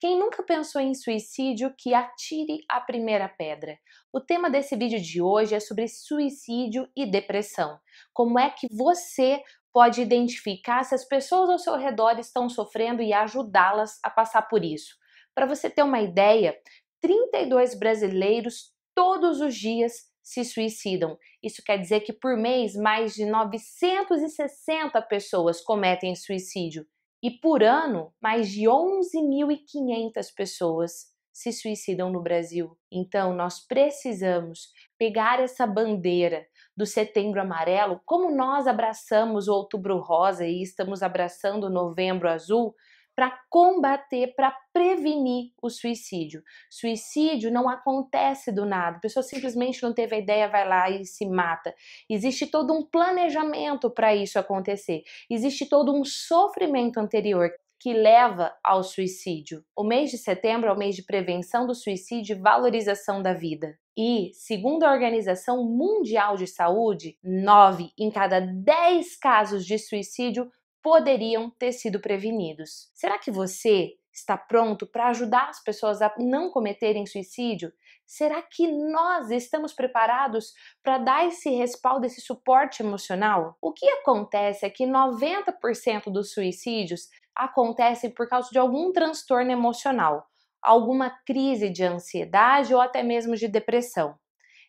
Quem nunca pensou em suicídio, que atire a primeira pedra. O tema desse vídeo de hoje é sobre suicídio e depressão. Como é que você pode identificar se as pessoas ao seu redor estão sofrendo e ajudá-las a passar por isso? Para você ter uma ideia, 32 brasileiros todos os dias se suicidam. Isso quer dizer que por mês mais de 960 pessoas cometem suicídio. E por ano, mais de 11.500 pessoas se suicidam no Brasil. Então, nós precisamos pegar essa bandeira do Setembro Amarelo, como nós abraçamos o Outubro Rosa e estamos abraçando o Novembro Azul, para combater, para prevenir o suicídio. Suicídio não acontece do nada, a pessoa simplesmente não teve a ideia, vai lá e se mata. Existe todo um planejamento para isso acontecer, existe todo um sofrimento anterior que leva ao suicídio. O mês de setembro é o mês de prevenção do suicídio e valorização da vida. E, segundo a Organização Mundial de Saúde, 9 em cada 10 casos de suicídio poderiam ter sido prevenidos. Será que você está pronto para ajudar as pessoas a não cometerem suicídio? Será que nós estamos preparados para dar esse respaldo, esse suporte emocional? O que acontece é que 90% dos suicídios acontecem por causa de algum transtorno emocional, alguma crise de ansiedade ou até mesmo de depressão.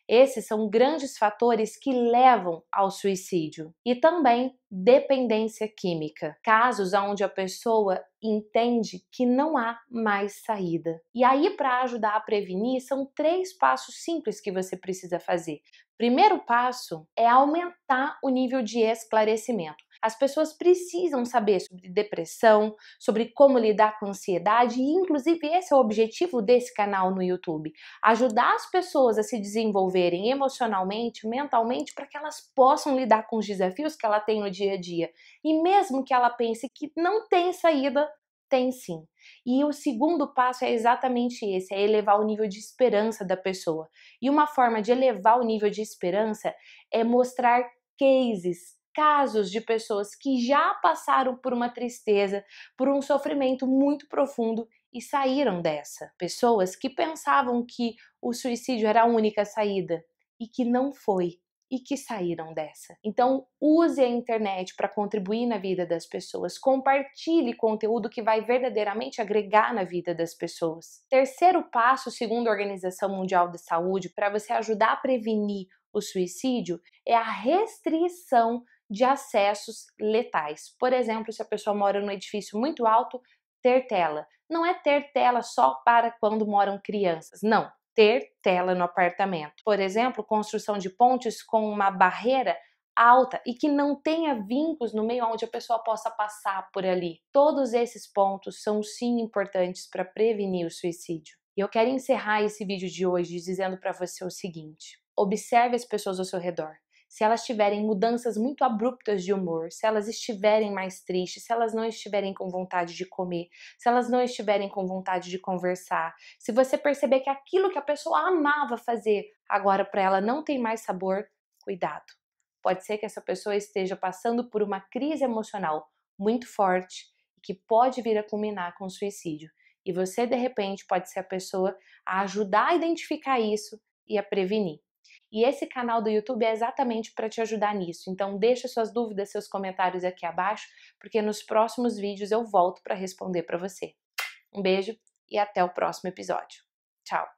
Esses são grandes fatores que levam ao suicídio. E também dependência química, casos onde a pessoa entende que não há mais saída. E aí, para ajudar a prevenir, são três passos simples que você precisa fazer. Primeiro passo é aumentar o nível de esclarecimento. As pessoas precisam saber sobre depressão, sobre como lidar com ansiedade, e inclusive esse é o objetivo desse canal no YouTube: ajudar as pessoas a se desenvolverem emocionalmente, mentalmente, para que elas possam lidar com os desafios que ela tem no dia a dia. E mesmo que ela pense que não tem saída, tem sim. E o segundo passo é exatamente esse: é elevar o nível de esperança da pessoa. E uma forma de elevar o nível de esperança é mostrar cases, casos de pessoas que já passaram por uma tristeza, por um sofrimento muito profundo e saíram dessa. Pessoas que pensavam que o suicídio era a única saída e que não foi e que saíram dessa. Então, use a internet para contribuir na vida das pessoas, compartilhe conteúdo que vai verdadeiramente agregar na vida das pessoas. Terceiro passo, segundo a Organização Mundial da Saúde, para você ajudar a prevenir o suicídio é a restrição de acessos letais. Por exemplo, se a pessoa mora num edifício muito alto, ter tela. Não é ter tela só para quando moram crianças, não. Ter tela no apartamento. Por exemplo, construção de pontes com uma barreira alta e que não tenha vincos no meio onde a pessoa possa passar por ali. Todos esses pontos são sim importantes para prevenir o suicídio. E eu quero encerrar esse vídeo de hoje dizendo para você o seguinte: observe as pessoas ao seu redor se elas tiverem mudanças muito abruptas de humor, se elas estiverem mais tristes, se elas não estiverem com vontade de comer, se elas não estiverem com vontade de conversar, se você perceber que aquilo que a pessoa amava fazer agora para ela não tem mais sabor, cuidado. Pode ser que essa pessoa esteja passando por uma crise emocional muito forte e que pode vir a culminar com suicídio. E você, de repente, pode ser a pessoa a ajudar a identificar isso e a prevenir. E esse canal do YouTube é exatamente para te ajudar nisso. Então deixa suas dúvidas, seus comentários aqui abaixo, porque nos próximos vídeos eu volto para responder para você. Um beijo e até o próximo episódio. Tchau.